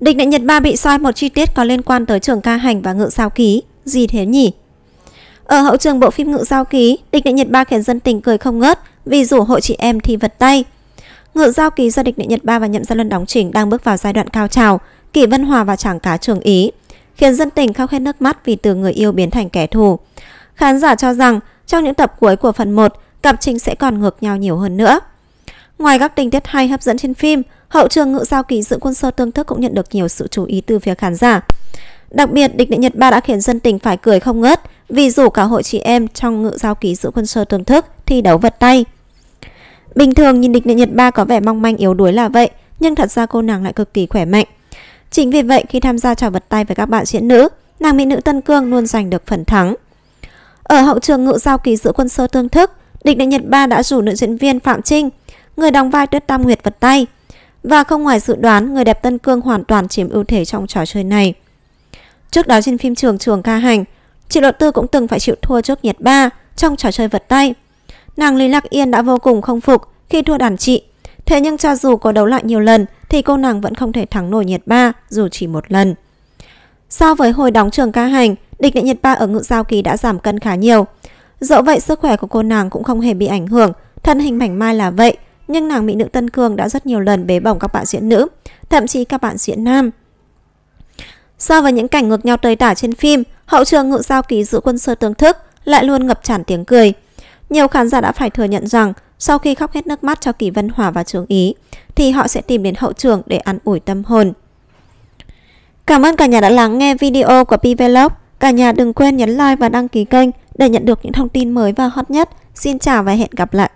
Địch đại Nhật Ba bị soi một chi tiết có liên quan tới trường ca hành và ngự sao ký. Gì thế nhỉ? Ở hậu trường bộ phim ngự giao ký, địch đại Nhật Ba khiến dân tình cười không ngớt vì rủ hội chị em thì vật tay. Ngự giao ký do địch đại Nhật Ba và Nhậm Gia Luân đóng chỉnh đang bước vào giai đoạn cao trào, kỷ văn hòa và chàng cá trường Ý, khiến dân tình khóc hết nước mắt vì từ người yêu biến thành kẻ thù. Khán giả cho rằng trong những tập cuối của phần 1, cặp chính sẽ còn ngược nhau nhiều hơn nữa. Ngoài các tình tiết hay hấp dẫn trên phim, hậu trường ngự giao kỳ dự quân sơ tương thức cũng nhận được nhiều sự chú ý từ phía khán giả. Đặc biệt, địch đệ Nhật Ba đã khiến dân tình phải cười không ngớt vì rủ cả hội chị em trong ngự giao kỳ dự quân sơ tương thức thi đấu vật tay. Bình thường nhìn địch đệ Nhật Ba có vẻ mong manh yếu đuối là vậy, nhưng thật ra cô nàng lại cực kỳ khỏe mạnh. Chính vì vậy khi tham gia trò vật tay với các bạn diễn nữ, nàng mỹ nữ Tân Cương luôn giành được phần thắng. Ở hậu trường ngự giao kỳ dự quân sơ tương thức, địch đệ Nhật Ba đã rủ nữ diễn viên Phạm Trinh, người đóng vai Tuyết Tam Nguyệt vật tay, và không ngoài dự đoán, người đẹp Tân Cương hoàn toàn chiếm ưu thế trong trò chơi này. Trước đó trên phim trường Trường Ca Hành, chị Lộ Tư cũng từng phải chịu thua trước Nhiệt Ba trong trò chơi vật tay. Nàng Lý Lạc Yên đã vô cùng không phục khi thua đàn chị. Thế nhưng cho dù có đấu lại nhiều lần thì cô nàng vẫn không thể thắng nổi Nhiệt Ba dù chỉ một lần. So với hồi đóng Trường Ca Hành, địch đệ Nhiệt Ba ở ngự giao kỳ đã giảm cân khá nhiều. Dẫu vậy sức khỏe của cô nàng cũng không hề bị ảnh hưởng, thân hình mảnh mai là vậy nhưng nàng mỹ nữ Tân Cương đã rất nhiều lần bế bỏng các bạn diễn nữ, thậm chí các bạn diễn nam. So với những cảnh ngược nhau tơi tả trên phim, hậu trường ngự giao ký giữ quân sơ tương thức lại luôn ngập tràn tiếng cười. Nhiều khán giả đã phải thừa nhận rằng sau khi khóc hết nước mắt cho Kỳ Vân Hòa và Trường Ý thì họ sẽ tìm đến hậu trường để ăn ủi tâm hồn. Cảm ơn cả nhà đã lắng nghe video của Pvlog. Cả nhà đừng quên nhấn like và đăng ký kênh để nhận được những thông tin mới và hot nhất. Xin chào và hẹn gặp lại!